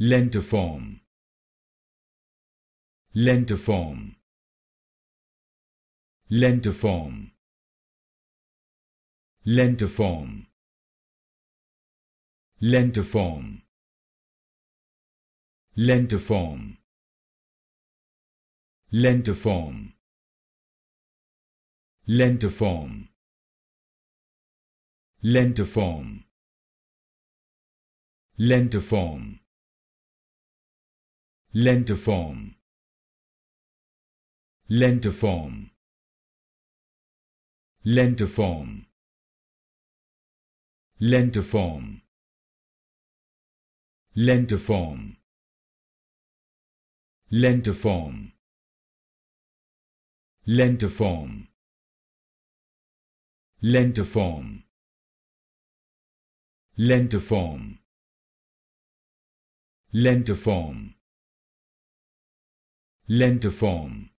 lentiform lentiform lentiform lentiform lentiform lentiform lentiform lentiform lentiform lentiform lentiform lentiform lentiform lentiform lentiform lentiform lentiform lentiform lentiform lentiform lentiform